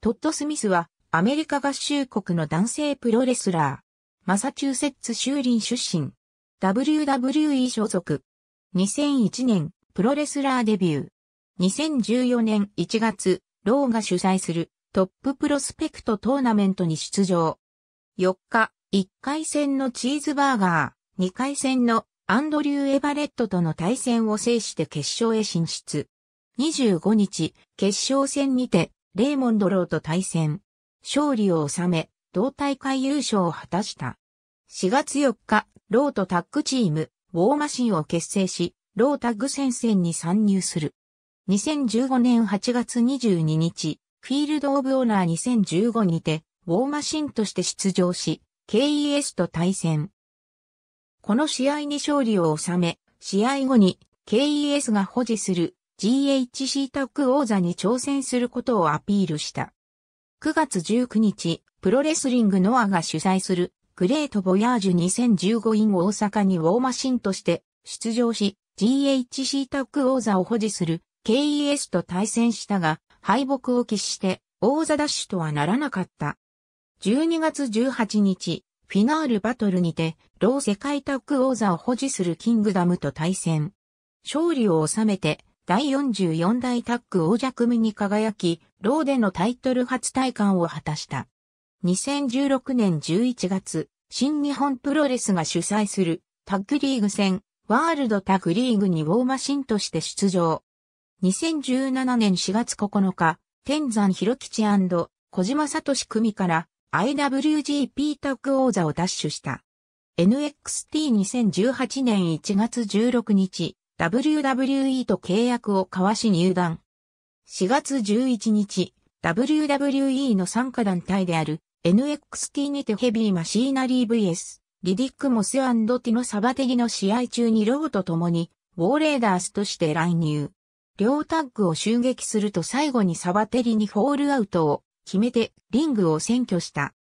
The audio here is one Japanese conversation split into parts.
トッド・スミスは、アメリカ合衆国の男性プロレスラー。マサチューセッツ州林出身。WWE 所属。2001年、プロレスラーデビュー。2014年1月、ローが主催するトッププロスペクトトーナメントに出場。4日、1回戦のチーズバーガー、2回戦のアンドリュー・エバレットとの対戦を制して決勝へ進出。25日、決勝戦にてレーモンド・ローと対戦。勝利を収め、同大会優勝を果たした。4月4日、ローとタッグチーム、ウォーマシンを結成し、ロータッグ戦線に参入する。2015年8月22日、フィールド・オブ・オーナー2015にて、ウォーマシンとして出場し、KES と対戦。この試合に勝利を収め、試合後に KES が保持する GHC タッグ王座に挑戦することをアピールした。9月19日、プロレスリングノアが主催するグレートボヤージュ2 0 1 5イン大阪にウォーマシンとして出場し、GHC タッグ王座を保持する KES と対戦したが、敗北を喫して王座ダッシュとはならなかった。12月18日、フィナールバトルにて、ロー世界タッグ王座を保持するキングダムと対戦。勝利を収めて、第44代タッグ王者組に輝き、ローでのタイトル初体感を果たした。2016年11月、新日本プロレスが主催するタッグリーグ戦、ワールドタッグリーグにウォーマシンとして出場。2017年4月9日、天山広吉小島聡組から IWGP タッグ王座を奪取した。NXT2018 年1月16日、WWE と契約を交わし入団。4月11日、WWE の参加団体である NXT にてヘビーマシーナリー VS、リディック・モスティのサバテギの試合中にロゴと共に、ウォーレーダースとして来入。両タッグを襲撃すると最後にサバテリにフォールアウトを決めてリングを占拠した。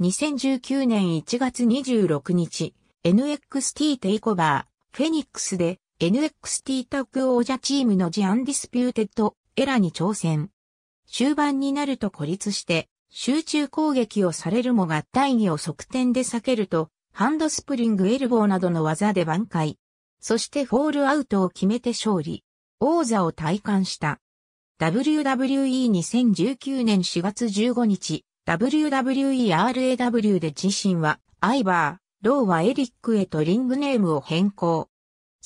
2019年1月26日、NXT テイコバー、フェニックスで NXT タッグ王者チームのジアンディスピューテッドエラに挑戦。終盤になると孤立して、集中攻撃をされるも合体技を側転で避けると、ハンドスプリングエルボーなどの技で挽回。そしてフォールアウトを決めて勝利。王座を体感した。WWE2019 年4月15日、WWERAW で自身は、アイバー、ローはエリックへとリングネームを変更。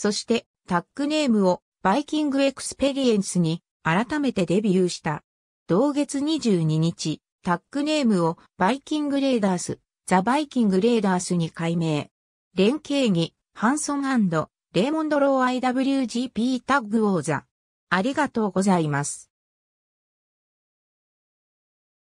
そして、タッグネームをバイキングエクスペリエンスに改めてデビューした。同月22日、タッグネームをバイキングレーダース、ザ・バイキングレーダースに改名。連携にハンソンレーモンドロー IWGP タッグ王座。ありがとうございます。